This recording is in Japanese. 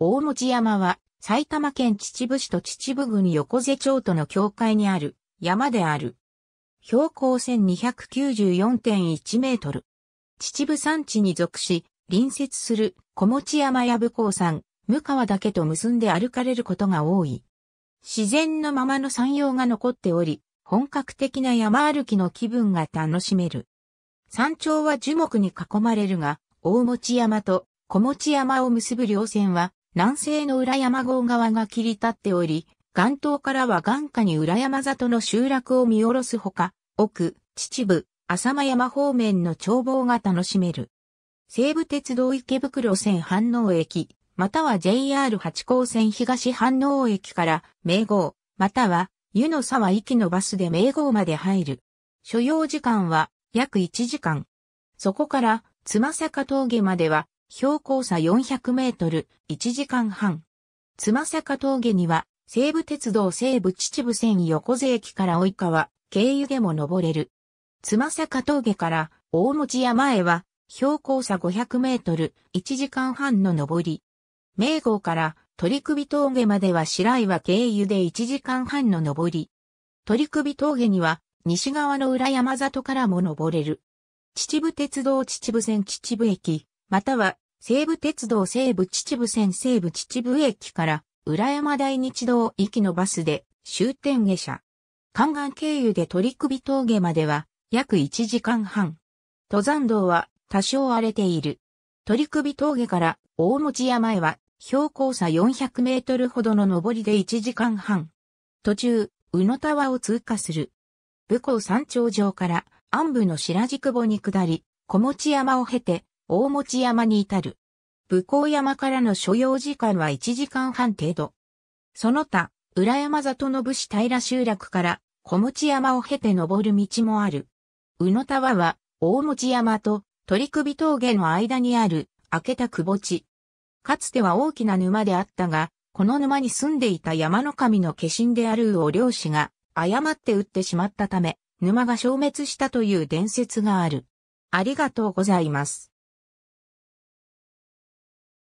大持山は埼玉県秩父市と秩父郡横瀬町との境界にある山である。標高1294.1メートル。秩父山地に属し、隣接する小持山や武甲山、向川岳と結んで歩かれることが多い。自然のままの山陽が残っており、本格的な山歩きの気分が楽しめる。山頂は樹木に囲まれるが、大持山と小持山を結ぶ稜線は南西の裏山郷側が切り立っており、岩東からは眼下に裏山里の集落を見下ろすほか、奥、秩父、浅間山方面の眺望が楽しめる。西武鉄道池袋線飯能駅、または JR 八高線東飯能駅から名号、または湯の沢行きのバスで名号まで入る。所要時間は約1時間。そこから、つま坂峠までは標高差400メートル、1時間半。つまさか峠には、西武鉄道西武秩父線横瀬駅から及川、経由でも登れる。つまさか峠から大持山へは、標高差500メートル、1時間半の登り。名号から取首峠までは白岩経由で1時間半の登り。取首峠には、西側の裏山里からも登れる。秩父鉄道秩父線秩父駅、または西武鉄道西武秩父線西武秩父駅から浦山大日道行きのバスで終点下車。観岸経由で取首峠までは約1時間半。登山道は多少荒れている。取首峠から大持山へは標高差400メートルほどの上りで1時間半。途中、宇野川を通過する。武甲山頂上から安部の白地久に下り、小持山を経て大持山に至る。武甲山からの所要時間は1時間半程度。その他、裏山里の武士平集落から小持山を経て登る道もある。宇野田は大持山と鳥首峠の間にある明けた窪地。かつては大きな沼であったが、この沼に住んでいた山の神の化身であるお漁師が誤って撃ってしまったため、沼が消滅したという伝説がある。ありがとうございます。